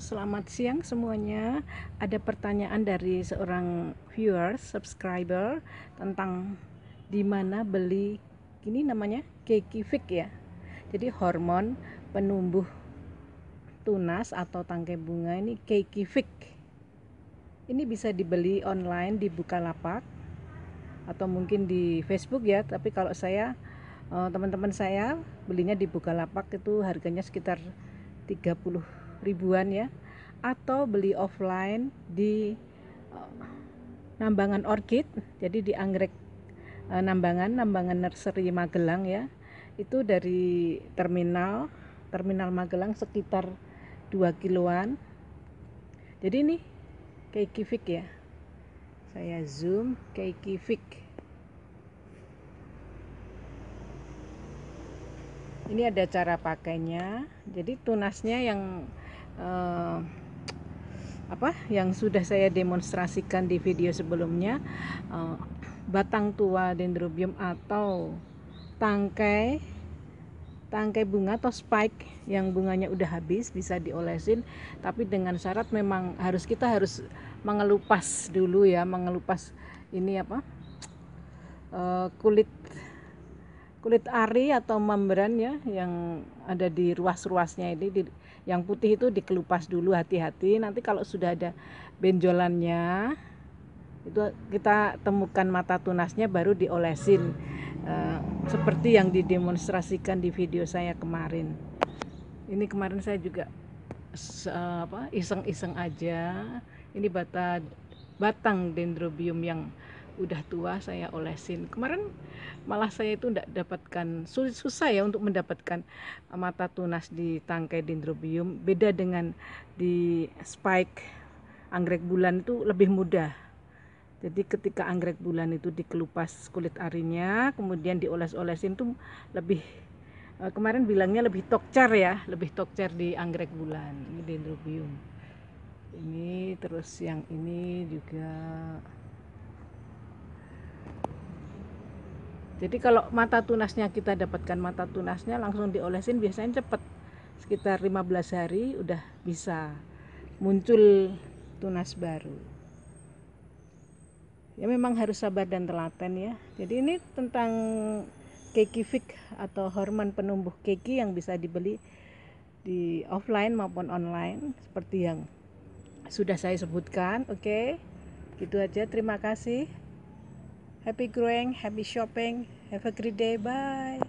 selamat siang semuanya. Ada pertanyaan dari seorang viewer, subscriber tentang di mana beli ini namanya kekifik ya. Jadi hormon penumbuh tunas atau tangkai bunga ini kekifik. Ini bisa dibeli online di Bukalapak atau mungkin di Facebook ya, tapi kalau saya eh, teman-teman saya belinya di Bukalapak itu harganya sekitar 30 ribuan ya atau beli offline di eh, Nambangan Orchid jadi di anggrek eh, Nambangan Nambangan Nursery Magelang ya itu dari terminal terminal Magelang sekitar 2 kiloan jadi ini kivik ya saya zoom kayak kivik ini ada cara pakainya jadi tunasnya yang uh, apa yang sudah saya demonstrasikan di video sebelumnya uh, batang tua dendrobium atau tangkai tangkai bunga atau spike yang bunganya udah habis bisa diolesin tapi dengan syarat memang harus kita harus mengelupas dulu ya mengelupas ini apa uh, kulit kulit ari atau membran ya yang ada di ruas-ruasnya ini di, yang putih itu dikelupas dulu hati-hati nanti kalau sudah ada benjolannya itu kita temukan mata tunasnya baru diolesin uh, seperti yang didemonstrasikan di video saya kemarin ini kemarin saya juga apa iseng-iseng aja ini bata batang dendrobium yang udah tua saya olesin kemarin malah saya itu tidak dapatkan sulit susah ya untuk mendapatkan eh, mata tunas di tangkai dendrobium beda dengan di spike anggrek bulan itu lebih mudah jadi ketika anggrek bulan itu dikelupas kulit arinya kemudian dioles-olesin itu lebih eh, kemarin bilangnya lebih tokcer ya lebih tokcer di anggrek bulan ini dendrobium ini terus yang ini juga Jadi kalau mata tunasnya kita dapatkan mata tunasnya langsung diolesin biasanya cepat sekitar 15 hari udah bisa muncul tunas baru. Ya memang harus sabar dan telaten ya. Jadi ini tentang kekifik atau hormon penumbuh keki yang bisa dibeli di offline maupun online seperti yang sudah saya sebutkan. Oke. Okay? Gitu aja terima kasih. Happy growing, happy shopping. Have a great day. Bye.